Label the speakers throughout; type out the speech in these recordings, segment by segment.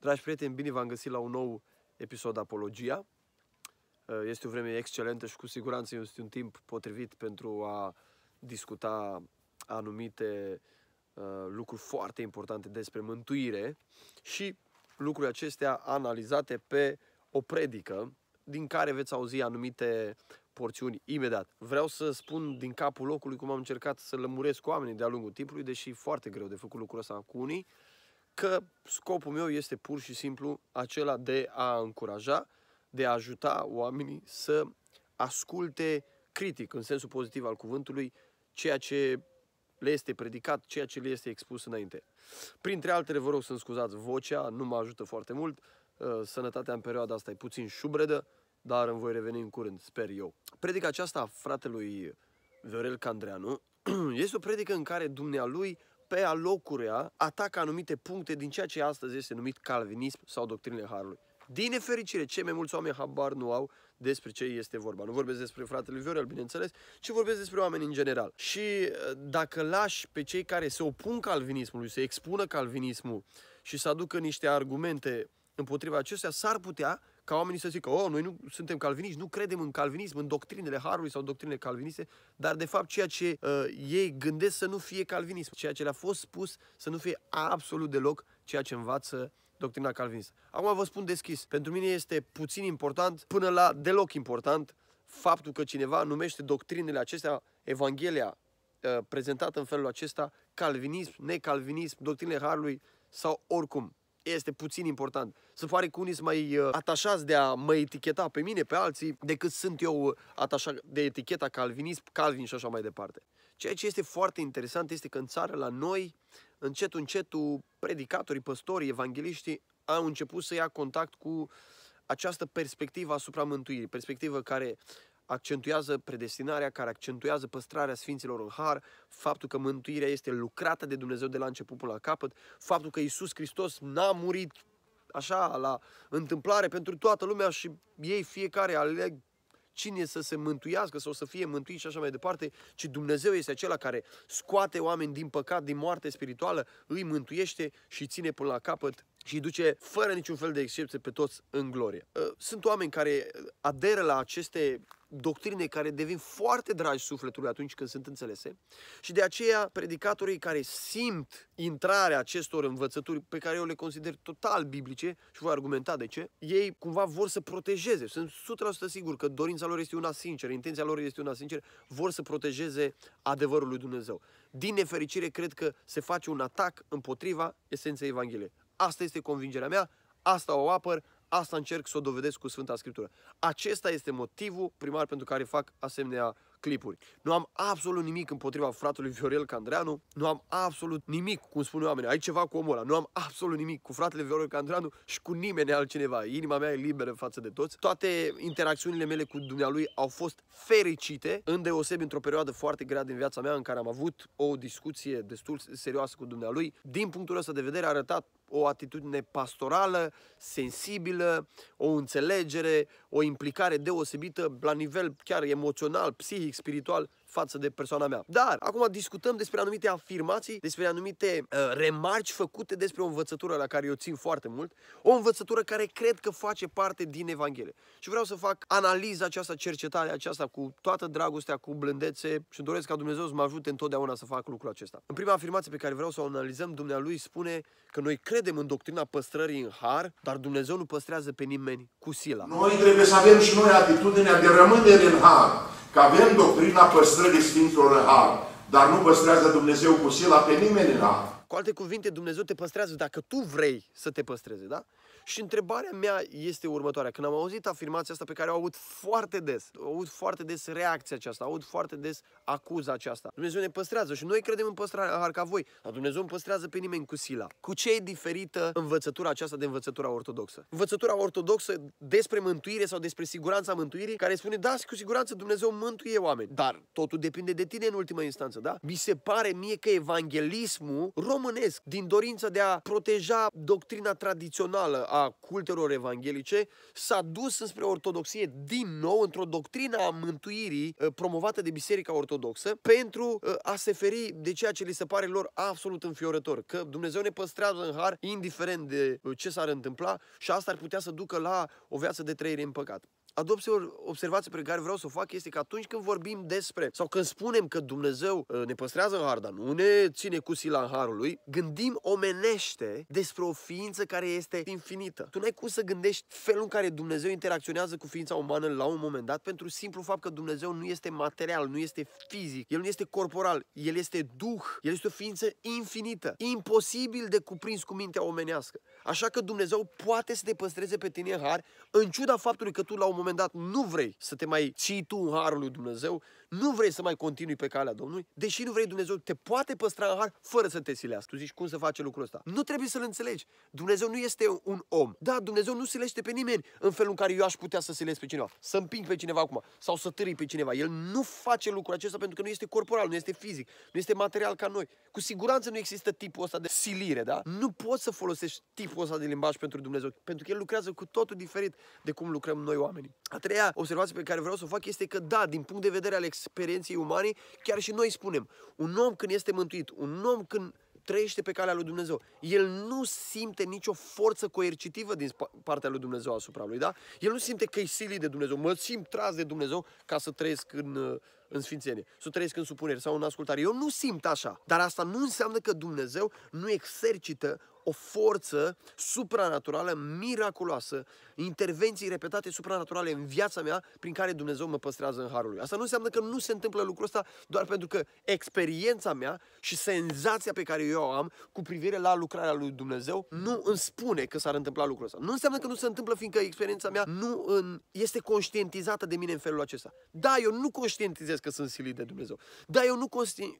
Speaker 1: Dragi prieteni, bine v-am găsit la un nou episod Apologia. Uh, este o vreme excelentă și cu siguranță este un timp potrivit pentru a discuta anumite uh, lucruri foarte importante despre mântuire și lucrurile acestea analizate pe o predică din care veți auzi anumite porțiuni imediat. Vreau să spun din capul locului cum am încercat să lămuresc cu oamenii de-a lungul timpului, deși e foarte greu de făcut lucrul ăsta cu unii, uh, că scopul meu este pur și simplu acela de a încuraja, de a ajuta oamenii să asculte critic, în sensul pozitiv al cuvântului, ceea ce le este predicat, ceea ce le este expus înainte. Printre altele, vă rog să-mi scuzați vocea, nu mă ajută foarte mult, uh, sănătatea în perioada asta e puțin șubredă, dar îmi voi reveni în curând, sper eu. Predica aceasta a fratelui Viorel Candreanu este o predică în care dumnealui pe alocurea atacă anumite puncte din ceea ce astăzi este numit calvinism sau doctrinele Harului. Din nefericire, cei mai mulți oameni habar nu au despre ce este vorba. Nu vorbesc despre fratele Viorel, bineînțeles, ci vorbesc despre oameni în general. Și uh, dacă lași pe cei care se opun calvinismului, se expună calvinismul și să aducă niște argumente împotriva acestea, s-ar putea ca oamenii să zică, oh, noi nu suntem calviniști, nu credem în calvinism, în doctrinele Harului sau doctrinele calviniste, dar de fapt ceea ce uh, ei gândesc să nu fie calvinism, ceea ce le-a fost spus să nu fie absolut deloc ceea ce învață doctrina calvinistă. Acum vă spun deschis, pentru mine este puțin important, până la deloc important, faptul că cineva numește doctrinele acestea, Evanghelia uh, prezentată în felul acesta, calvinism, necalvinism, doctrinele Harului sau oricum este puțin important. să pare că unii sunt mai uh, atașați de a mă eticheta pe mine, pe alții, decât sunt eu uh, atașat de eticheta calvinism, calvin și așa mai departe. Ceea ce este foarte interesant este că în țară, la noi, încet, încetul, uh, predicatorii, păstorii, evangeliștii au început să ia contact cu această perspectivă asupra mântuirii, perspectivă care accentuează predestinarea, care accentuează păstrarea Sfinților în har, faptul că mântuirea este lucrată de Dumnezeu de la început până la capăt, faptul că Isus Hristos n-a murit așa la întâmplare pentru toată lumea și ei fiecare aleg cine să se mântuiască sau să fie mântuit și așa mai departe, ci Dumnezeu este acela care scoate oameni din păcat, din moarte spirituală, îi mântuiește și ține până la capăt și îi duce fără niciun fel de excepție pe toți în glorie. Uh, sunt oameni care uh, aderă la aceste doctrine care devin foarte dragi sufletului atunci când sunt înțelese și de aceea predicatorii care simt intrarea acestor învățături pe care eu le consider total biblice și voi argumenta de ce, ei cumva vor să protejeze. Sunt 100% sigur că dorința lor este una sinceră, intenția lor este una sinceră, vor să protejeze adevărul lui Dumnezeu. Din nefericire, cred că se face un atac împotriva esenței Evangheliei. Asta este convingerea mea, asta o apăr, asta încerc să o dovedesc cu Sfânta Scriptură. Acesta este motivul primar pentru care fac asemenea clipuri. Nu am absolut nimic împotriva fratelui Viorel Candreanu, nu am absolut nimic, cum spun oamenii, ai ceva cu omul ăla, nu am absolut nimic cu fratele Viorel Candreanu și cu nimeni altcineva. Inima mea e liberă față de toți. Toate interacțiunile mele cu dumnealui au fost fericite, îndeosebi într-o perioadă foarte grea din viața mea în care am avut o discuție destul serioasă cu dumnealui. Din punctul ăsta de vedere a arătat o atitudine pastorală, sensibilă, o înțelegere, o implicare deosebită la nivel chiar emoțional, psihic, spiritual față de persoana mea. Dar acum discutăm despre anumite afirmații, despre anumite uh, remarci făcute despre o învățătură la care eu țin foarte mult, o învățătură care cred că face parte din Evanghelie. Și vreau să fac analiza aceasta, cercetarea aceasta cu toată dragostea, cu blândețe și doresc ca Dumnezeu să mă ajute întotdeauna să fac lucrul acesta. În prima afirmație pe care vreau să o analizăm, Dumnealui spune că noi credem în doctrina păstrării în har, dar Dumnezeu nu păstrează pe nimeni cu sila. Noi trebuie să avem și noi atitudinea de rămânere în har,
Speaker 2: că avem doctrina păstrării păstră de Sfinților în har, dar nu păstrează Dumnezeu cu sila pe nimeni în har.
Speaker 1: Cu alte cuvinte, Dumnezeu te păstrează dacă tu vrei să te păstreze, da? Și întrebarea mea este următoarea. Când am auzit afirmația asta pe care o aud foarte des, aud foarte des reacția aceasta, aud foarte des acuza aceasta. Dumnezeu ne păstrează și noi credem în păstrarea har ca voi, dar Dumnezeu nu păstrează pe nimeni cu sila. Cu ce e diferită învățătura aceasta de învățătura ortodoxă? Învățătura ortodoxă despre mântuire sau despre siguranța mântuirii, care spune, da, cu siguranță Dumnezeu mântuie oameni, dar totul depinde de tine în ultima instanță, da? Mi se pare mie că evanghelismul românesc, din dorința de a proteja doctrina tradițională a a cultelor evanghelice s-a dus înspre ortodoxie din nou într-o doctrină a mântuirii uh, promovată de Biserica Ortodoxă pentru uh, a se feri de ceea ce li se pare lor absolut înfiorător, că Dumnezeu ne păstrează în har indiferent de uh, ce s-ar întâmpla și asta ar putea să ducă la o viață de trăire în păcat. A doua observație pe care vreau să o fac este că atunci când vorbim despre sau când spunem că Dumnezeu uh, ne păstrează în har, nu ne ține cu sila în harul lui, gândim omenește despre o ființă care este infinită. Tu n-ai cum să gândești felul în care Dumnezeu interacționează cu ființa umană la un moment dat pentru simplu fapt că Dumnezeu nu este material, nu este fizic, el nu este corporal, el este duh, el este o ființă infinită, imposibil de cuprins cu mintea omenească. Așa că Dumnezeu poate să te păstreze pe tine în har, în ciuda faptului că tu la un moment moment dat nu vrei să te mai ții tu în harul lui Dumnezeu, nu vrei să mai continui pe calea Domnului, deși nu vrei Dumnezeu, te poate păstra în har fără să te silească. Tu zici, cum să face lucrul ăsta? Nu trebuie să-l înțelegi. Dumnezeu nu este un om. Da, Dumnezeu nu silește pe nimeni în felul în care eu aș putea să silesc pe cineva, să împing pe cineva acum sau să târâi pe cineva. El nu face lucrul acesta pentru că nu este corporal, nu este fizic, nu este material ca noi. Cu siguranță nu există tipul ăsta de silire, da? Nu poți să folosești tipul ăsta de limbaj pentru Dumnezeu, pentru că el lucrează cu totul diferit de cum lucrăm noi oamenii. A treia observație pe care vreau să o fac este că, da, din punct de vedere al experienței umane, chiar și noi spunem, un om când este mântuit, un om când trăiește pe calea lui Dumnezeu. El nu simte nicio forță coercitivă din partea lui Dumnezeu asupra lui, da? El nu simte că e silit de Dumnezeu. Mă simt tras de Dumnezeu ca să trăiesc în, uh, în sfințenie, să trăiesc în supunere sau în ascultare. Eu nu simt așa, dar asta nu înseamnă că Dumnezeu nu exercită o forță supranaturală, miraculoasă, intervenții repetate supranaturale în viața mea, prin care Dumnezeu mă păstrează în harul lui. Asta nu înseamnă că nu se întâmplă lucrul ăsta doar pentru că experiența mea și senzația pe care eu o am cu privire la lucrarea lui Dumnezeu nu îmi spune că s-ar întâmpla lucrul ăsta. Nu înseamnă că nu se întâmplă fiindcă experiența mea nu în, este conștientizată de mine în felul acesta. Da, eu nu conștientizez că sunt silit de Dumnezeu. Da, eu nu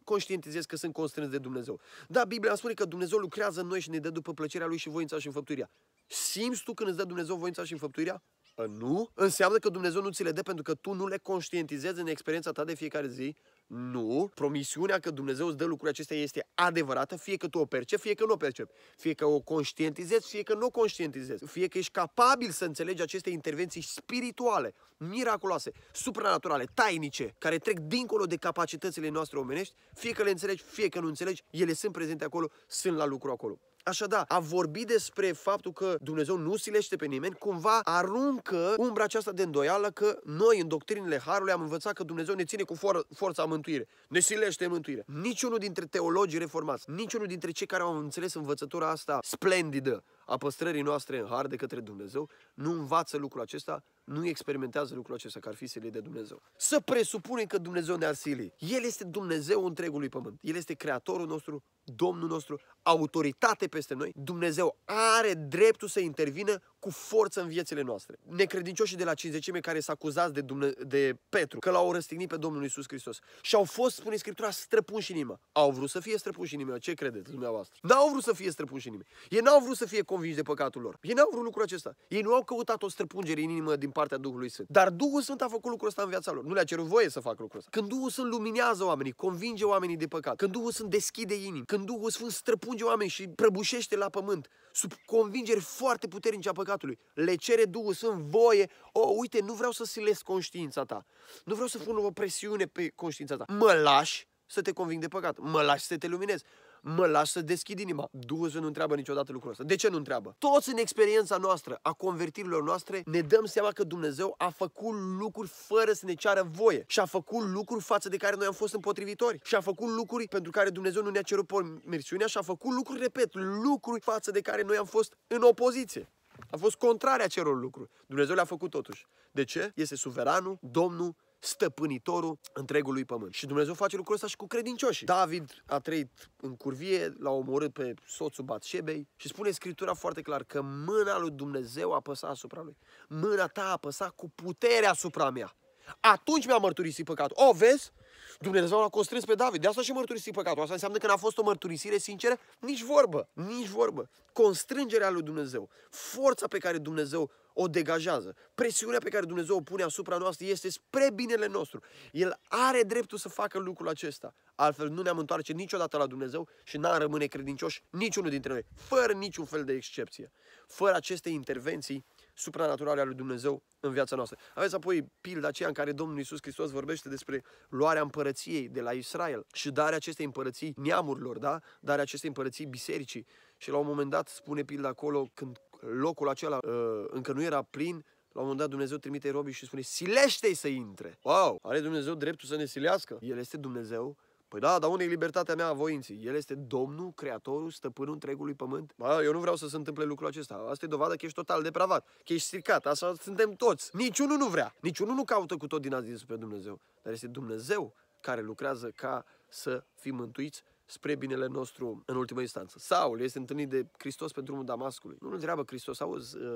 Speaker 1: conștientizez că sunt constrâns de Dumnezeu. Da, Biblia spune că Dumnezeu lucrează în noi și ne dă după plăcerea lui și voința și înfăptuirea. Simți tu când îți dă Dumnezeu voința și înfăptuirea? A, păi nu. Înseamnă că Dumnezeu nu ți le dă pentru că tu nu le conștientizezi în experiența ta de fiecare zi? Nu. Promisiunea că Dumnezeu îți dă lucrurile acestea este adevărată, fie că tu o percepi, fie că nu o percepi. Fie că o conștientizezi, fie că nu o conștientizezi. Fie că ești capabil să înțelegi aceste intervenții spirituale, miraculoase, supranaturale, tainice, care trec dincolo de capacitățile noastre omenești, fie că le înțelegi, fie că nu înțelegi, ele sunt prezente acolo, sunt la lucru acolo. Așadar, a vorbi despre faptul că Dumnezeu nu silește pe nimeni, cumva aruncă umbra aceasta de îndoială că noi, în doctrinile Harului, am învățat că Dumnezeu ne ține cu for- forța mântuire, ne silește mântuire. Niciunul dintre teologii reformați, niciunul dintre cei care au înțeles învățătura asta splendidă a păstrării noastre în har de către Dumnezeu, nu învață lucrul acesta, nu experimentează lucrul acesta, că ar fi silit de Dumnezeu. Să presupunem că Dumnezeu ne-ar sili. El este Dumnezeu întregului pământ. El este Creatorul nostru, Domnul nostru, autoritate peste noi. Dumnezeu are dreptul să intervină cu forță în viețile noastre. Necredincioșii de la cinzecime care s au acuzat de, Dumne- de Petru că l-au răstignit pe Domnul Isus Hristos și au fost, spune Scriptura, străpunși în inimă. Au vrut să fie străpunși în inimă, ce credeți dumneavoastră? N-au vrut să fie străpunși în inimă. Ei n-au vrut să fie convinși de păcatul lor. Ei n-au vrut lucrul acesta. Ei nu au căutat o străpungere în inimă din partea Duhului Sfânt. Dar Duhul Sfânt a făcut lucrul ăsta în viața lor. Nu le-a cerut voie să facă lucrul ăsta. Când Duhul Sfânt luminează oamenii, convinge oamenii de păcat, când Duhul Sfânt deschide inimi, când Duhul Sfânt străpunge oamenii și prăbușește la pământ, sub convingeri foarte puternice a păcatului, le cere Duhul Sfânt voie, o, uite, nu vreau să silesc conștiința ta, nu vreau să pun o presiune pe conștiința ta, mă lași să te conving de păcat, mă lași să te luminezi, mă las să deschid inima. Dumnezeu nu întreabă niciodată lucrul ăsta. De ce nu întreabă? Toți în experiența noastră, a convertirilor noastre, ne dăm seama că Dumnezeu a făcut lucruri fără să ne ceară voie și a făcut lucruri față de care noi am fost împotrivitori și a făcut lucruri pentru care Dumnezeu nu ne-a cerut permisiunea și a făcut lucruri, repet, lucruri față de care noi am fost în opoziție. A fost contrarea acelor lucruri. Dumnezeu le-a făcut totuși. De ce? Este suveranul, Domnul stăpânitorul întregului pământ. Și Dumnezeu face lucrul ăsta și cu credincioșii. David a trăit în curvie, l-a omorât pe soțul Batșebei și spune Scriptura foarte clar că mâna lui Dumnezeu apăsa asupra lui. Mâna ta apăsa cu putere asupra mea. Atunci mi-a mărturisit păcatul. O, vezi? Dumnezeu l-a constrâns pe David. De asta și mărturisit păcatul. Asta înseamnă că n-a fost o mărturisire sinceră, nici vorbă, nici vorbă. Constrângerea lui Dumnezeu, forța pe care Dumnezeu o degajează, presiunea pe care Dumnezeu o pune asupra noastră este spre binele nostru. El are dreptul să facă lucrul acesta. Altfel nu ne-am întoarce niciodată la Dumnezeu și n-am rămâne credincioși niciunul dintre noi, fără niciun fel de excepție. Fără aceste intervenții, supranaturale ale lui Dumnezeu în viața noastră. Aveți apoi pilda aceea în care Domnul Isus Hristos vorbește despre luarea împărăției de la Israel și darea acestei împărății neamurilor, da? Darea acestei împărății bisericii. Și la un moment dat spune pilda acolo când locul acela uh, încă nu era plin, la un moment dat Dumnezeu trimite robii și spune, silește-i să intre. Wow! Are Dumnezeu dreptul să ne silească? El este Dumnezeu Păi da, dar unde e libertatea mea a voinții? El este domnul, creatorul, stăpânul întregului pământ? Bă, eu nu vreau să se întâmple lucrul acesta. Asta e dovadă că ești total depravat, că ești stricat, asta suntem toți. Niciunul nu vrea, niciunul nu caută cu tot din azi pe Dumnezeu, dar este Dumnezeu care lucrează ca să fim mântuiți spre binele nostru în ultimă instanță. Saul este întâlnit de Hristos pe drumul Damascului. Nu-l întreabă Hristos, auzi, ă,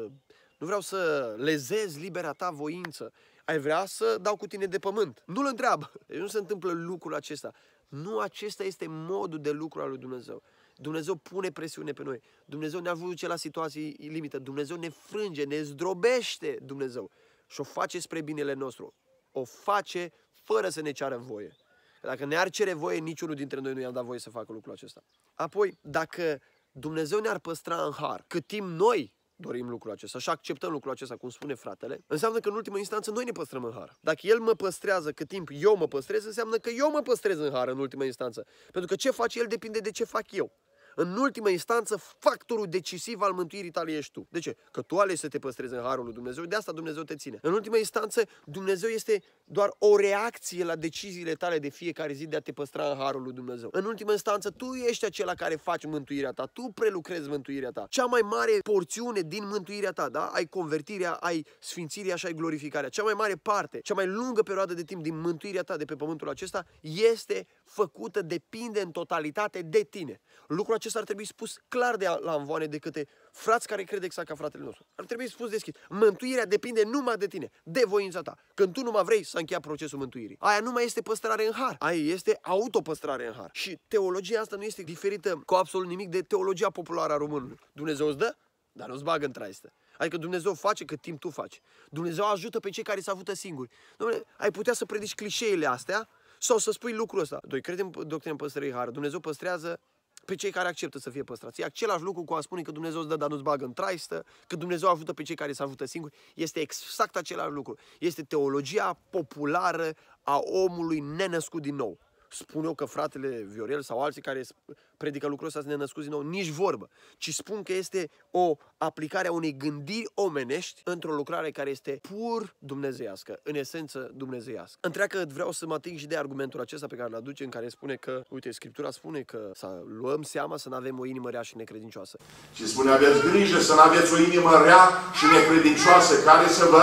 Speaker 1: nu vreau să lezez libera ta voință. Ai vrea să dau cu tine de pământ. Nu-l întreabă. Deci nu se întâmplă lucrul acesta. Nu acesta este modul de lucru al lui Dumnezeu. Dumnezeu pune presiune pe noi. Dumnezeu ne ajunge la situații limită. Dumnezeu ne frânge, ne zdrobește Dumnezeu. Și o face spre binele nostru. O face fără să ne ceară voie. Dacă ne-ar cere voie, niciunul dintre noi nu i-am dat voie să facă lucrul acesta. Apoi, dacă Dumnezeu ne-ar păstra în har, cât timp noi dorim lucrul acesta și acceptăm lucrul acesta, cum spune fratele, înseamnă că în ultimă instanță noi ne păstrăm în har. Dacă el mă păstrează cât timp eu mă păstrez, înseamnă că eu mă păstrez în har în ultima instanță. Pentru că ce face el depinde de ce fac eu în ultimă instanță, factorul decisiv al mântuirii tale ești tu. De ce? Că tu alegi să te păstrezi în harul lui Dumnezeu, de asta Dumnezeu te ține. În ultimă instanță, Dumnezeu este doar o reacție la deciziile tale de fiecare zi de a te păstra în harul lui Dumnezeu. În ultimă instanță, tu ești acela care faci mântuirea ta, tu prelucrezi mântuirea ta. Cea mai mare porțiune din mântuirea ta, da? Ai convertirea, ai sfințirea și ai glorificarea. Cea mai mare parte, cea mai lungă perioadă de timp din mântuirea ta de pe pământul acesta este făcută depinde în totalitate de tine. Lucrul acesta ar trebui spus clar de la învoane de câte frați care cred exact ca fratele nostru. Ar trebui spus deschis. Mântuirea depinde numai de tine, de voința ta. Când tu nu mai vrei să încheia procesul mântuirii. Aia nu mai este păstrare în har. Aia este autopăstrare în har. Și teologia asta nu este diferită cu absolut nimic de teologia populară a românului. Dumnezeu îți dă, dar nu-ți bagă în traistă. Adică Dumnezeu face cât timp tu faci. Dumnezeu ajută pe cei care s-au avut singuri. Dom'le, ai putea să predici clișeile astea, sau să spui lucrul ăsta. Doi, credem doctrina păstrării har. Dumnezeu păstrează pe cei care acceptă să fie păstrați. E același lucru cu a spune că Dumnezeu îți dă, dar nu-ți bagă în traistă, că Dumnezeu ajută pe cei care se ajută singuri. Este exact același lucru. Este teologia populară a omului nenăscut din nou. Spun eu că fratele Viorel sau alții care predică lucrul ăsta să ne născuți din nou, nici vorbă, ci spun că este o aplicare a unei gândiri omenești într-o lucrare care este pur dumnezeiască, în esență dumnezeiască. Întreacă vreau să mă ating și de argumentul acesta pe care îl aduce, în care spune că, uite, Scriptura spune că să luăm seama să nu avem o inimă rea și necredincioasă. Și spune, aveți grijă să nu aveți o inimă rea și necredincioasă care să vă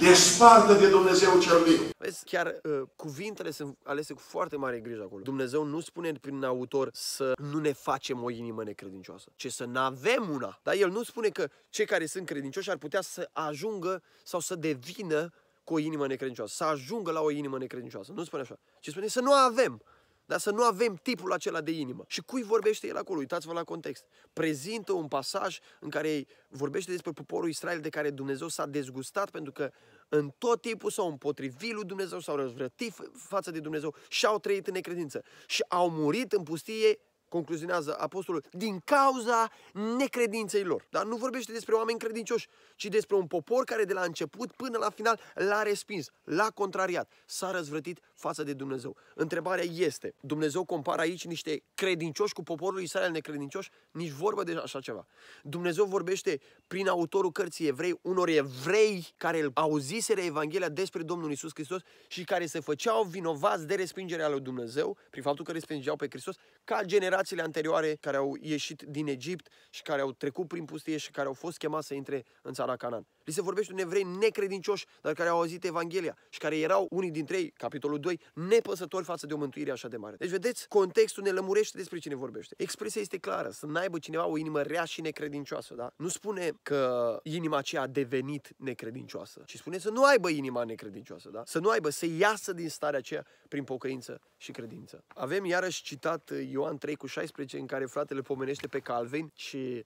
Speaker 1: despartă de Dumnezeu cel viu. Vezi, chiar uh, cuvintele sunt alese cu foarte mare grijă acolo. Dumnezeu nu spune prin autor să nu ne facem o inimă necredincioasă, ci să ne avem una. Dar el nu spune că cei care sunt credincioși ar putea să ajungă sau să devină cu o inimă necredincioasă, să ajungă la o inimă necredincioasă. Nu spune așa, ci spune să nu avem dar să nu avem tipul acela de inimă. Și cui vorbește el acolo? Uitați-vă la context. Prezintă un pasaj în care vorbește despre poporul Israel de care Dumnezeu s-a dezgustat pentru că în tot timpul s-au împotrivit lui Dumnezeu, s-au răzvrătit față de Dumnezeu și au trăit în necredință. Și au murit în pustie concluzionează apostolul, din cauza necredinței lor. Dar nu vorbește despre oameni credincioși, ci despre un popor care de la început până la final l-a respins, l-a contrariat, s-a răzvrătit față de Dumnezeu. Întrebarea este, Dumnezeu compara aici niște credincioși cu poporul Israel necredincioși? Nici vorbă de așa ceva. Dumnezeu vorbește prin autorul cărții evrei unor evrei care îl auziseră Evanghelia despre Domnul Isus Hristos și care se făceau vinovați de respingerea lui Dumnezeu, prin faptul că respingeau pe Hristos, ca generație generațiile anterioare care au ieșit din Egipt și care au trecut prin pustie și care au fost chemați să intre în țara Canaan. Li se vorbește un evrei necredincioși, dar care au auzit Evanghelia și care erau unii dintre ei, capitolul 2, nepăsători față de o mântuire așa de mare. Deci, vedeți, contextul ne lămurește despre cine vorbește. Expresia este clară, să n-aibă cineva o inimă rea și necredincioasă, da? Nu spune că inima aceea a devenit necredincioasă, ci spune să nu aibă inima necredincioasă, da? Să nu aibă, să iasă din starea aceea prin pocăință și credință. Avem iarăși citat Ioan 3 cu 16 în care fratele pomenește pe Calvin și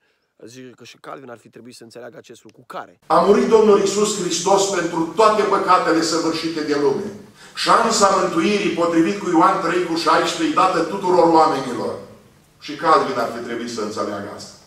Speaker 1: zice că și Calvin ar fi trebuit să înțeleagă acest lucru. Cu care? A murit Domnul Isus Hristos pentru toate păcatele săvârșite de
Speaker 2: lume. Șansa mântuirii, potrivit cu Ioan 3 cu 16, dată tuturor oamenilor. Și Calvin ar fi trebuit să înțeleagă asta.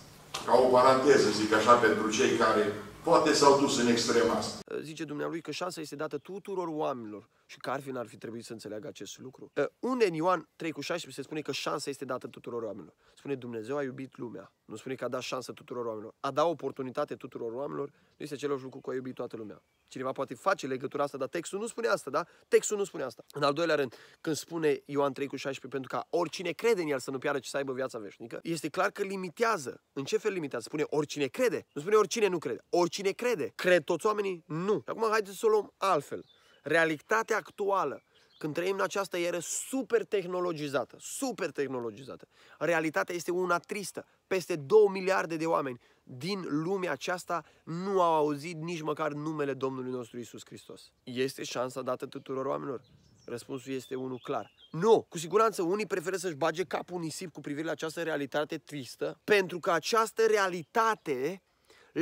Speaker 2: Ca o paranteză, zic așa, pentru cei care poate s-au dus în extrema asta.
Speaker 1: Zice dumnealui că șansa este dată tuturor oamenilor și Carvin ar fi trebuit să înțeleagă acest lucru. Uh, Unde în Ioan 3 cu 16 se spune că șansa este dată tuturor oamenilor. Spune Dumnezeu a iubit lumea. Nu spune că a dat șansă tuturor oamenilor. A dat oportunitate tuturor oamenilor nu este același lucru cu a iubit toată lumea. Cineva poate face legătura asta, dar textul nu spune asta, da? Textul nu spune asta. În al doilea rând, când spune Ioan 3 cu 16 pentru ca oricine crede în el să nu piară, ce să aibă viața veșnică, este clar că limitează. În ce fel limitează? Spune oricine crede. Nu spune oricine nu crede. Oricine crede. Cred toți oamenii? Nu. Acum haideți să o luăm altfel realitatea actuală, când trăim în această eră super tehnologizată, super tehnologizată, realitatea este una tristă. Peste 2 miliarde de oameni din lumea aceasta nu au auzit nici măcar numele Domnului nostru Isus Hristos. Este șansa dată tuturor oamenilor? Răspunsul este unul clar. Nu! Cu siguranță unii preferă să-și bage capul nisip cu privire la această realitate tristă, pentru că această realitate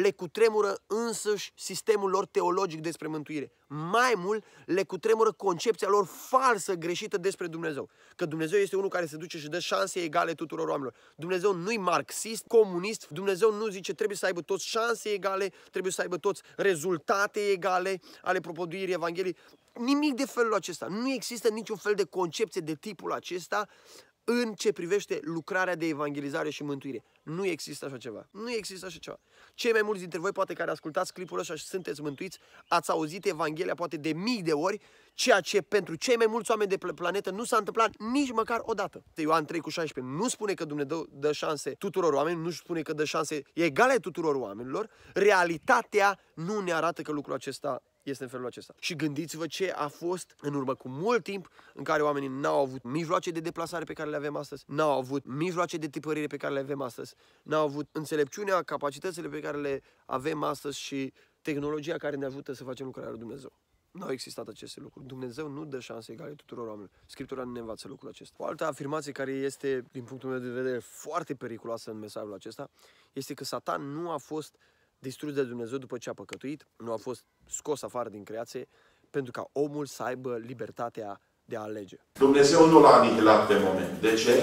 Speaker 1: le cutremură însăși sistemul lor teologic despre mântuire. Mai mult, le cutremură concepția lor falsă, greșită despre Dumnezeu. Că Dumnezeu este unul care se duce și dă șanse egale tuturor oamenilor. Dumnezeu nu-i marxist, comunist, Dumnezeu nu zice trebuie să aibă toți șanse egale, trebuie să aibă toți rezultate egale ale propăduirii Evangheliei. Nimic de felul acesta. Nu există niciun fel de concepție de tipul acesta în ce privește lucrarea de evangelizare și mântuire. Nu există așa ceva. Nu există așa ceva. Cei mai mulți dintre voi, poate care ascultați clipul ăsta și sunteți mântuiți, ați auzit Evanghelia poate de mii de ori, ceea ce pentru cei mai mulți oameni de pe planetă nu s-a întâmplat nici măcar o dată. Ioan 3 cu 16 nu spune că Dumnezeu dă șanse tuturor oamenilor, nu spune că dă șanse egale tuturor oamenilor. Realitatea nu ne arată că lucrul acesta este în felul acesta. Și gândiți-vă ce a fost în urmă cu mult timp în care oamenii n-au avut mijloace de deplasare pe care le avem astăzi, n-au avut mijloace de tipărire pe care le avem astăzi, n-au avut înțelepciunea, capacitățile pe care le avem astăzi și tehnologia care ne ajută să facem lucrarea lui Dumnezeu. Nu au existat aceste lucruri. Dumnezeu nu dă șanse egale tuturor oamenilor. Scriptura nu ne învață lucrul acesta. O altă afirmație care este, din punctul meu de vedere, foarte periculoasă în mesajul acesta, este că Satan nu a fost distrus de Dumnezeu după ce a păcătuit, nu a fost scos afară din creație, pentru ca omul să aibă libertatea de a alege. Dumnezeu nu l-a anihilat de moment. De ce?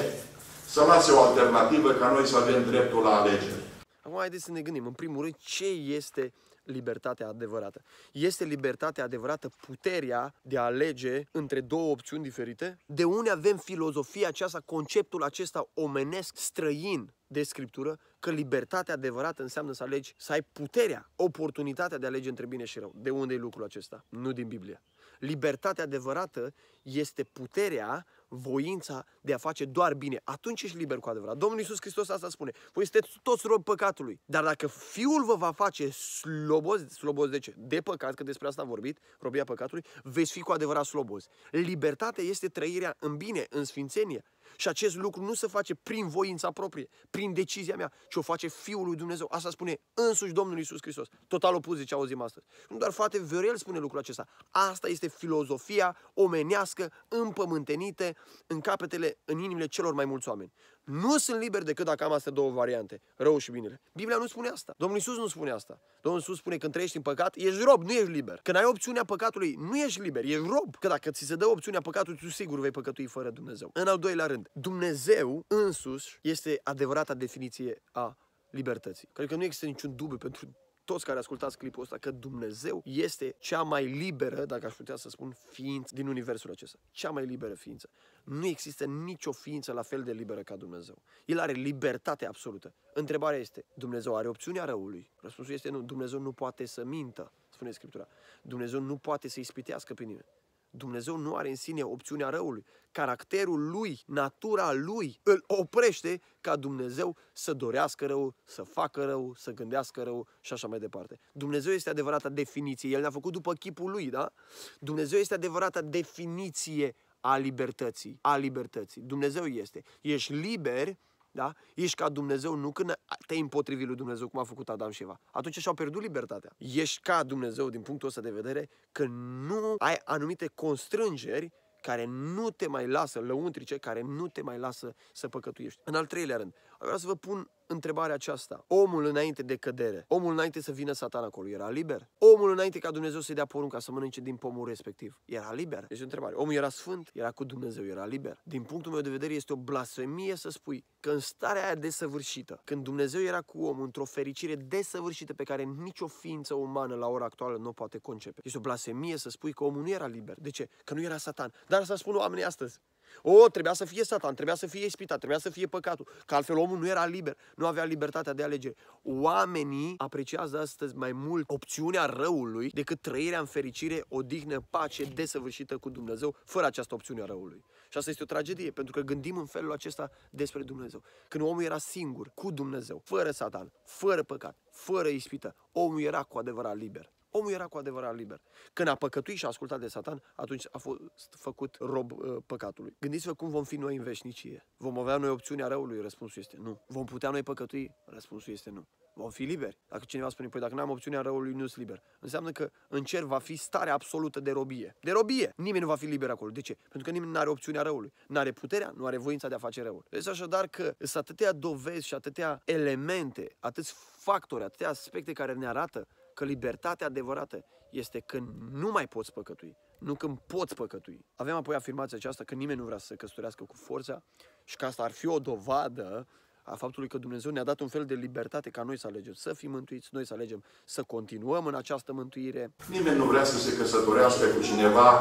Speaker 1: să lase o alternativă ca noi să avem dreptul la alegeri. Acum haideți să ne gândim, în primul rând, ce este libertatea adevărată? Este libertatea adevărată puterea de a alege între două opțiuni diferite? De unde avem filozofia aceasta, conceptul acesta omenesc străin de scriptură că libertatea adevărată înseamnă să alegi, să ai puterea, oportunitatea de a alege între bine și rău. De unde e lucrul acesta? Nu din Biblie. Libertatea adevărată este puterea, voința de a face doar bine. Atunci ești liber cu adevărat. Domnul Iisus Hristos asta spune. Voi sunteți toți robi păcatului. Dar dacă Fiul vă va face slobozi, slobozi de ce? De păcat, că despre asta am vorbit, robia păcatului, veți fi cu adevărat slobozi. Libertatea este trăirea în bine, în sfințenie. Și acest lucru nu se face prin voința proprie, prin decizia mea, ci o face Fiul lui Dumnezeu. Asta spune însuși Domnul Isus Hristos. Total opus de ce auzim astăzi. Nu doar frate Viorel spune lucrul acesta. Asta este filozofia omenească, împământenită în capetele, în inimile celor mai mulți oameni. Nu sunt liber decât dacă am astea două variante, rău și binele. Biblia nu spune asta. Domnul Isus nu spune asta. Domnul Isus spune când trăiești în păcat, ești rob, nu ești liber. Când ai opțiunea păcatului, nu ești liber, ești rob. Că dacă ți se dă opțiunea păcatului, tu sigur vei păcătui fără Dumnezeu. În al doilea rând, Dumnezeu însuși este adevărata definiție a libertății. Cred că nu există niciun dubiu pentru toți care ascultați clipul ăsta că Dumnezeu este cea mai liberă, dacă aș putea să spun, ființă din universul acesta. Cea mai liberă ființă. Nu există nicio ființă la fel de liberă ca Dumnezeu. El are libertate absolută. Întrebarea este, Dumnezeu are opțiunea răului? Răspunsul este nu. Dumnezeu nu poate să mintă, spune Scriptura. Dumnezeu nu poate să ispitească pe nimeni. Dumnezeu nu are în sine opțiunea răului. Caracterul lui, natura lui, îl oprește ca Dumnezeu să dorească rău, să facă rău, să gândească rău și așa mai departe. Dumnezeu este adevărata definiție. El ne-a făcut după chipul lui, da? Dumnezeu este adevărata definiție a libertății. A libertății. Dumnezeu este. Ești liber da? Ești ca Dumnezeu nu când te-ai împotrivit lui Dumnezeu, cum a făcut Adam și Eva. Atunci și-au pierdut libertatea. Ești ca Dumnezeu din punctul ăsta de vedere că nu ai anumite constrângeri care nu te mai lasă, lăuntrice, care nu te mai lasă să păcătuiești. În al treilea rând, vreau să vă pun întrebarea aceasta. Omul înainte de cădere, omul înainte să vină satan acolo, era liber? Omul înainte ca Dumnezeu să-i dea porunca să mănânce din pomul respectiv, era liber? Deci o întrebare. Omul era sfânt, era cu Dumnezeu, era liber. Din punctul meu de vedere este o blasfemie să spui că în starea aia desăvârșită, când Dumnezeu era cu omul într-o fericire desăvârșită pe care nicio ființă umană la ora actuală nu o poate concepe. Este o blasfemie să spui că omul nu era liber. De ce? Că nu era satan. Dar să spun oamenii astăzi. O, trebuia să fie satan, trebuia să fie ispita, trebuia să fie păcatul, că altfel omul nu era liber, nu avea libertatea de alegere. Oamenii apreciază astăzi mai mult opțiunea răului decât trăirea în fericire, odihnă, pace, desăvârșită cu Dumnezeu, fără această opțiune a răului. Și asta este o tragedie, pentru că gândim în felul acesta despre Dumnezeu. Când omul era singur, cu Dumnezeu, fără satan, fără păcat, fără ispită, omul era cu adevărat liber omul era cu adevărat liber. Când a păcătuit și a ascultat de Satan, atunci a fost făcut rob uh, păcatului. Gândiți-vă cum vom fi noi în veșnicie. Vom avea noi opțiunea răului? Răspunsul este nu. Vom putea noi păcătui? Răspunsul este nu. Vom fi liberi. Dacă cineva spune, păi dacă n-am opțiunea răului, nu sunt liber. Înseamnă că în cer va fi starea absolută de robie. De robie! Nimeni nu va fi liber acolo. De ce? Pentru că nimeni nu are opțiunea răului. Nu are puterea, nu are voința de a face răul. Deci așadar că sunt atâtea dovezi și atâtea elemente, atâți factori, atâtea aspecte care ne arată că libertatea adevărată este când nu mai poți păcătui, nu când poți păcătui. Avem apoi afirmația aceasta că nimeni nu vrea să se căsătorească cu forța și că asta ar fi o dovadă a faptului că Dumnezeu ne-a dat un fel de libertate ca noi să alegem să fim mântuiți, noi să alegem să continuăm în această mântuire. Nimeni nu vrea să se căsătorească cu cineva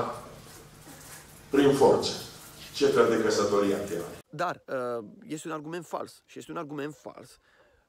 Speaker 2: prin forță. Ce fel de căsătorie ar
Speaker 1: Dar uh, este un argument fals și este un argument fals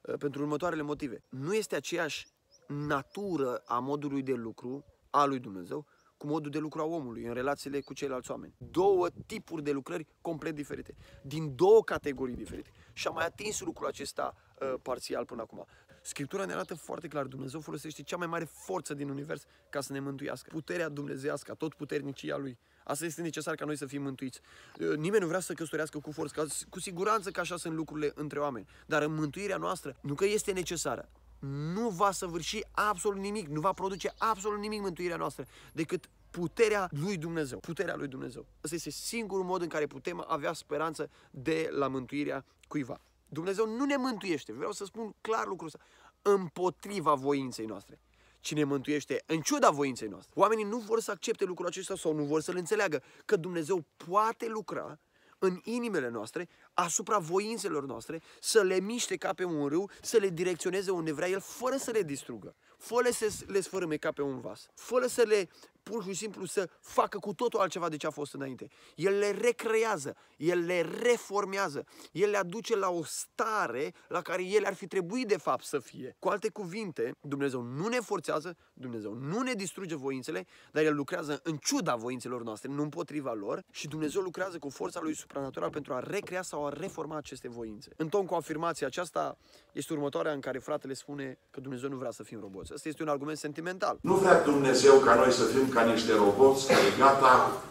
Speaker 1: uh, pentru următoarele motive. Nu este aceeași natură a modului de lucru a lui Dumnezeu cu modul de lucru a omului în relațiile cu ceilalți oameni. Două tipuri de lucrări complet diferite, din două categorii diferite. Și am mai atins lucrul acesta uh, parțial până acum. Scriptura ne arată foarte clar, Dumnezeu folosește cea mai mare forță din univers ca să ne mântuiască. Puterea dumnezească, tot puternicia Lui. Asta este necesar ca noi să fim mântuiți. Uh, nimeni nu vrea să căsătorească cu forță, cu siguranță că așa sunt lucrurile între oameni. Dar în mântuirea noastră, nu că este necesară, nu va săvârși absolut nimic, nu va produce absolut nimic mântuirea noastră decât puterea lui Dumnezeu. Puterea lui Dumnezeu. Asta este singurul mod în care putem avea speranță de la mântuirea cuiva. Dumnezeu nu ne mântuiește, vreau să spun clar lucrul ăsta, împotriva voinței noastre. Cine mântuiește în ciuda voinței noastre. Oamenii nu vor să accepte lucrul acesta sau nu vor să-l înțeleagă că Dumnezeu poate lucra în inimile noastre asupra voințelor noastre, să le miște ca pe un râu, să le direcționeze unde vrea El, fără să le distrugă, fără să le sfărâme ca pe un vas, fără să le pur și simplu să facă cu totul altceva de ce a fost înainte. El le recrează, el le reformează, el le aduce la o stare la care el ar fi trebuit de fapt să fie. Cu alte cuvinte, Dumnezeu nu ne forțează, Dumnezeu nu ne distruge voințele, dar el lucrează în ciuda voințelor noastre, nu împotriva lor și Dumnezeu lucrează cu forța lui supranaturală pentru a recrea sau sau a reforma aceste voințe. În ton cu afirmația aceasta este următoarea în care fratele spune că Dumnezeu nu vrea să fim roboți. Asta este un argument sentimental. Nu vrea Dumnezeu ca noi să fim ca niște roboți care gata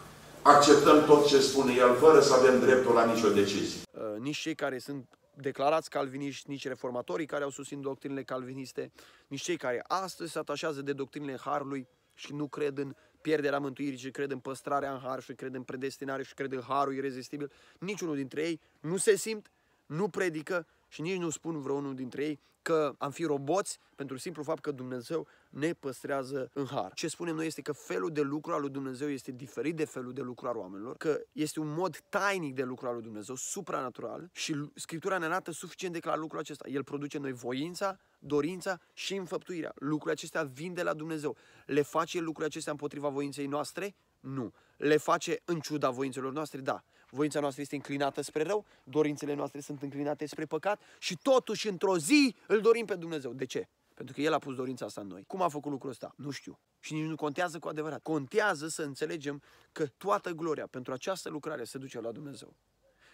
Speaker 2: acceptăm tot ce spune El fără să avem dreptul la nicio decizie.
Speaker 1: Uh, nici cei care sunt declarați calviniști, nici reformatorii care au susținut doctrinele calviniste, nici cei care astăzi se atașează de doctrinele Harului și nu cred în pierderea mântuirii, ci cred în păstrarea în har și cred în predestinare și cred în harul irezistibil. Niciunul dintre ei nu se simt, nu predică, și nici nu spun vreunul dintre ei că am fi roboți pentru simplu fapt că Dumnezeu ne păstrează în har. Ce spunem noi este că felul de lucru al lui Dumnezeu este diferit de felul de lucru al oamenilor, că este un mod tainic de lucru al lui Dumnezeu, supranatural și Scriptura ne arată suficient de clar lucrul acesta. El produce noi voința, dorința și înfăptuirea. Lucrurile acestea vin de la Dumnezeu. Le face lucrurile acestea împotriva voinței noastre? Nu. Le face în ciuda voințelor noastre? Da voința noastră este înclinată spre rău, dorințele noastre sunt înclinate spre păcat și totuși într-o zi îl dorim pe Dumnezeu. De ce? Pentru că El a pus dorința asta în noi. Cum a făcut lucrul ăsta? Nu știu. Și nici nu contează cu adevărat. Contează să înțelegem că toată gloria pentru această lucrare se duce la Dumnezeu.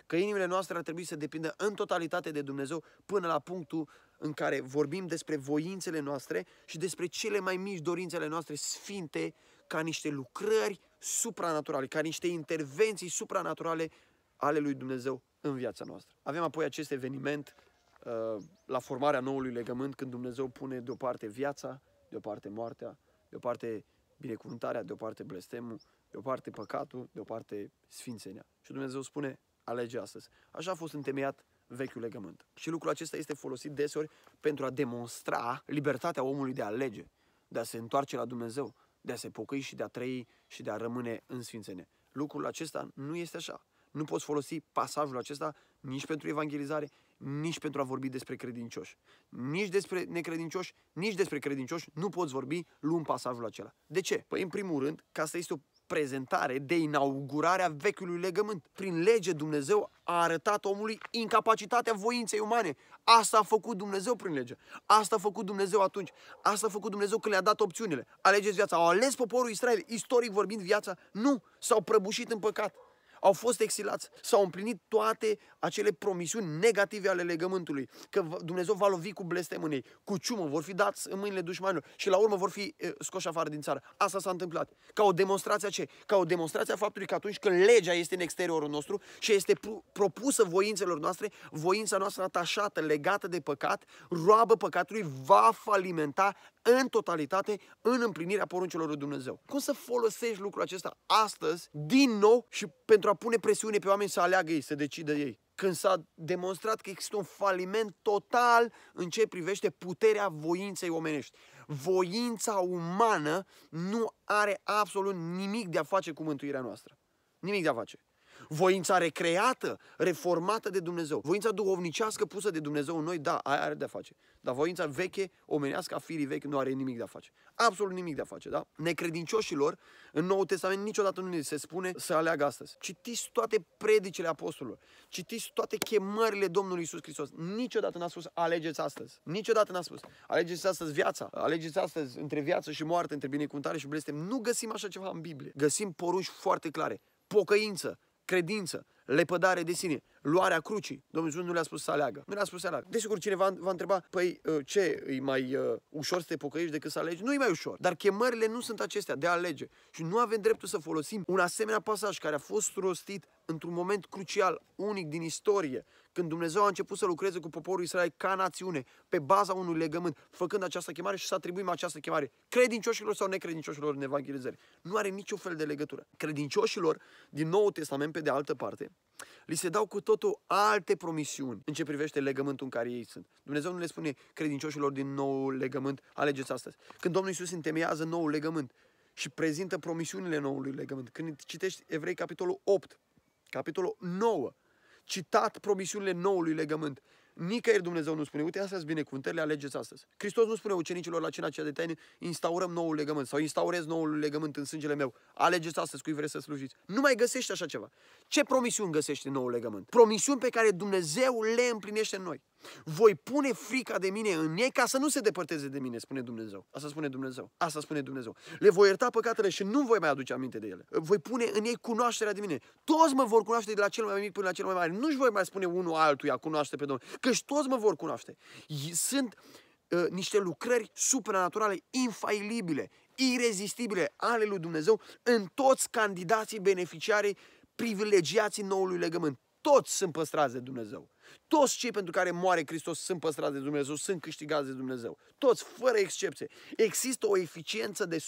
Speaker 1: Că inimile noastre ar trebui să depindă în totalitate de Dumnezeu până la punctul în care vorbim despre voințele noastre și despre cele mai mici dorințele noastre sfinte ca niște lucrări supranaturale, ca niște intervenții supranaturale ale lui Dumnezeu în viața noastră. Avem apoi acest eveniment uh, la formarea noului legământ, când Dumnezeu pune deoparte viața, deoparte moartea, deoparte binecuvântarea, deoparte blestemul, deoparte păcatul, deoparte sfințenia. Și Dumnezeu spune, alege astăzi. Așa a fost întemeiat vechiul legământ. Și lucrul acesta este folosit deseori pentru a demonstra libertatea omului de a alege, de a se întoarce la Dumnezeu, de a se pocăi și de a trăi și de a rămâne în sfințenie. Lucrul acesta nu este așa. Nu poți folosi pasajul acesta nici pentru evangelizare, nici pentru a vorbi despre credincioși. Nici despre necredincioși, nici despre credincioși nu poți vorbi luând pasajul acela. De ce? Păi, în primul rând, că asta este o prezentare, de inaugurare a vechiului legământ. Prin lege Dumnezeu a arătat omului incapacitatea voinței umane. Asta a făcut Dumnezeu prin lege. Asta a făcut Dumnezeu atunci. Asta a făcut Dumnezeu că le-a dat opțiunile. Alegeți viața. Au ales poporul Israel, istoric vorbind, viața. Nu, s-au prăbușit în păcat au fost exilați, s-au împlinit toate acele promisiuni negative ale legământului, că Dumnezeu va lovi cu blestem în ei, cu ciumă, vor fi dați în mâinile dușmanilor și la urmă vor fi scoși afară din țară. Asta s-a întâmplat. Ca o demonstrație a ce? Ca o demonstrație a faptului că atunci când legea este în exteriorul nostru și este propusă voințelor noastre, voința noastră atașată, legată de păcat, roabă păcatului, va falimenta în totalitate în împlinirea poruncilor lui Dumnezeu. Cum să folosești lucrul acesta astăzi, din nou, și pentru a pune presiune pe oameni să aleagă ei, să decidă ei? când s-a demonstrat că există un faliment total în ce privește puterea voinței omenești. Voința umană nu are absolut nimic de a face cu mântuirea noastră. Nimic de a face voința recreată, reformată de Dumnezeu. Voința duhovnicească pusă de Dumnezeu în noi, da, aia are de-a face. Dar voința veche, omenească, a firii vechi, nu are nimic de-a face. Absolut nimic de-a face, da? Necredincioșilor, în Noul Testament niciodată nu se spune să aleagă astăzi. Citiți toate predicile apostolilor, citiți toate chemările Domnului Isus Hristos. Niciodată n-a spus alegeți astăzi. Niciodată n-a spus alegeți astăzi viața, alegeți astăzi între viață și moarte, între binecuvântare și blestem. Nu găsim așa ceva în Biblie. Găsim porunci foarte clare. Pocăință, credință, lepădare de sine, luarea crucii. Domnul Iisus nu le-a spus să aleagă. Nu le-a spus să aleagă. Desigur, cineva va întreba, păi uh, ce, e mai uh, ușor să te pocăiești decât să alegi? Nu e mai ușor, dar chemările nu sunt acestea de a alege. Și nu avem dreptul să folosim un asemenea pasaj care a fost rostit într-un moment crucial, unic din istorie, când Dumnezeu a început să lucreze cu poporul Israel ca națiune, pe baza unui legământ, făcând această chemare și să atribuim această chemare credincioșilor sau necredincioșilor în evanghelizare. Nu are niciun fel de legătură. Credincioșilor din Noul Testament, pe de altă parte, li se dau cu totul alte promisiuni în ce privește legământul în care ei sunt. Dumnezeu nu le spune credincioșilor din nou legământ, alegeți astăzi. Când Domnul Isus întemeiază Noul legământ și prezintă promisiunile noului legământ, când citești Evrei capitolul 8, capitolul 9, citat promisiunile noului legământ. Nicăieri Dumnezeu nu spune, uite, astea sunt binecuvântările, alegeți astăzi. Hristos nu spune ucenicilor la cina cea de taină, instaurăm noul legământ sau instaurez noul legământ în sângele meu, alegeți astăzi cui vreți să slujiți. Nu mai găsești așa ceva. Ce promisiuni găsești în noul legământ? Promisiuni pe care Dumnezeu le împlinește în noi. Voi pune frica de mine în ei ca să nu se depărteze de mine, spune Dumnezeu. Asta spune Dumnezeu. Asta spune Dumnezeu. Le voi ierta păcatele și nu voi mai aduce aminte de ele. Voi pune în ei cunoașterea de mine. Toți mă vor cunoaște de la cel mai mic până la cel mai mare. Nu-și voi mai spune unul altuia cunoaște pe Domnul, căci toți mă vor cunoaște. Sunt uh, niște lucrări supranaturale, infailibile, irezistibile ale lui Dumnezeu în toți candidații beneficiarii privilegiații noului legământ toți sunt păstrați de Dumnezeu. Toți cei pentru care moare Hristos sunt păstrați de Dumnezeu, sunt câștigați de Dumnezeu. Toți, fără excepție. Există o eficiență de 100%,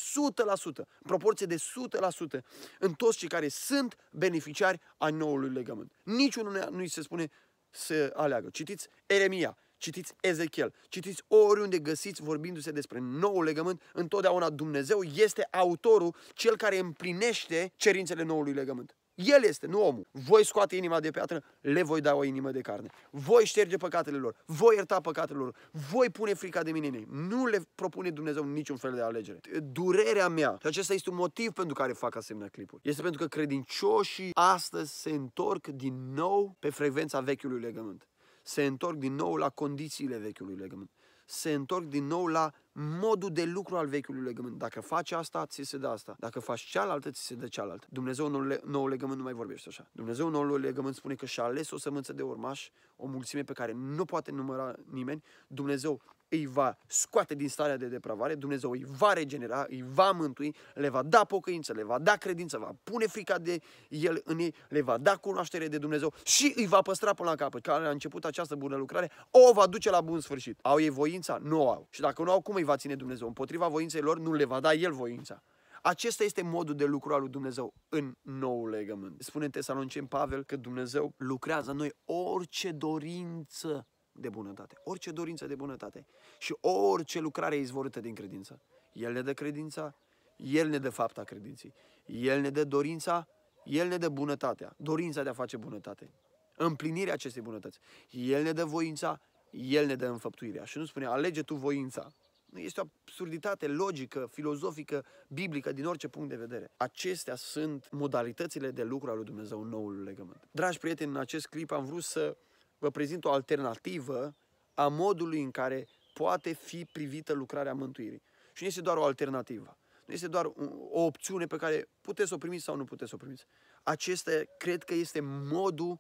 Speaker 1: proporție de 100%, în toți cei care sunt beneficiari a noului legământ. Niciunul nu îi se spune să aleagă. Citiți Eremia, citiți Ezechiel, citiți oriunde găsiți vorbindu-se despre noul legământ, întotdeauna Dumnezeu este autorul, cel care împlinește cerințele noului legământ. El este, nu omul. Voi scoate inima de piatră, le voi da o inimă de carne. Voi șterge păcatele lor, voi ierta păcatele lor, voi pune frica de mine în ei. Nu le propune Dumnezeu niciun fel de alegere. Durerea mea, și acesta este un motiv pentru care fac asemenea clipuri, este pentru că credincioșii astăzi se întorc din nou pe frecvența vechiului legământ. Se întorc din nou la condițiile vechiului legământ se întorc din nou la modul de lucru al vechiului legământ. Dacă faci asta, ți se dă asta. Dacă faci cealaltă, ți se dă cealaltă. Dumnezeu nou, le- nou legământ nu mai vorbește așa. Dumnezeu nou legământ spune că și-a ales o sămânță de urmaș, o mulțime pe care nu poate număra nimeni. Dumnezeu îi va scoate din starea de depravare, Dumnezeu îi va regenera, îi va mântui, le va da pocăință, le va da credință, va pune frica de el în ei, le va da cunoaștere de Dumnezeu și îi va păstra până la capăt. Care a început această bună lucrare, o va duce la bun sfârșit. Au ei voința? Nu au. Și dacă nu au, cum îi va ține Dumnezeu? Împotriva voinței lor nu le va da el voința. Acesta este modul de lucru al lui Dumnezeu în nou legământ. Spune în Tesalonicen Pavel că Dumnezeu lucrează în noi orice dorință de bunătate, orice dorință de bunătate și orice lucrare izvorâtă din credință. El ne dă credința, El ne dă fapta credinței, El ne dă dorința, El ne dă bunătatea, dorința de a face bunătate, împlinirea acestei bunătăți. El ne dă voința, El ne dă înfăptuirea. Și nu spune, alege tu voința. Nu este o absurditate logică, filozofică, biblică, din orice punct de vedere. Acestea sunt modalitățile de lucru al lui Dumnezeu în noul legământ. Dragi prieteni, în acest clip am vrut să vă prezint o alternativă a modului în care poate fi privită lucrarea mântuirii. Și nu este doar o alternativă. Nu este doar o opțiune pe care puteți să o primiți sau nu puteți să o primiți. Acesta cred că este modul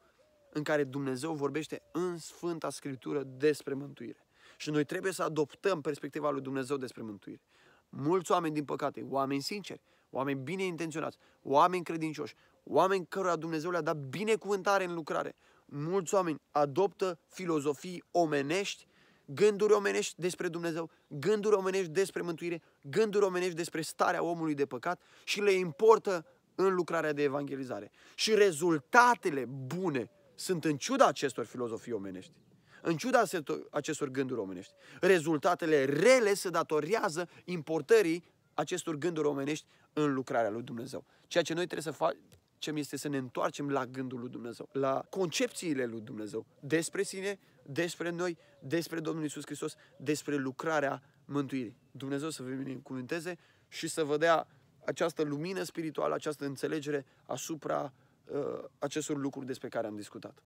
Speaker 1: în care Dumnezeu vorbește în Sfânta Scriptură despre mântuire. Și noi trebuie să adoptăm perspectiva lui Dumnezeu despre mântuire. Mulți oameni, din păcate, oameni sinceri, oameni bine intenționați, oameni credincioși, oameni cărora Dumnezeu le-a dat binecuvântare în lucrare, mulți oameni adoptă filozofii omenești, gânduri omenești despre Dumnezeu, gânduri omenești despre mântuire, gânduri omenești despre starea omului de păcat și le importă în lucrarea de evangelizare. Și rezultatele bune sunt în ciuda acestor filozofii omenești. În ciuda acestor gânduri omenești, rezultatele rele se datorează importării acestor gânduri omenești în lucrarea lui Dumnezeu. Ceea ce noi trebuie să, fac, facem este să ne întoarcem la gândul lui Dumnezeu, la concepțiile lui Dumnezeu despre sine, despre noi, despre Domnul Isus Hristos, despre lucrarea mântuirii. Dumnezeu să vă binecuvânteze și să vă dea această lumină spirituală, această înțelegere asupra uh, acestor lucruri despre care am discutat.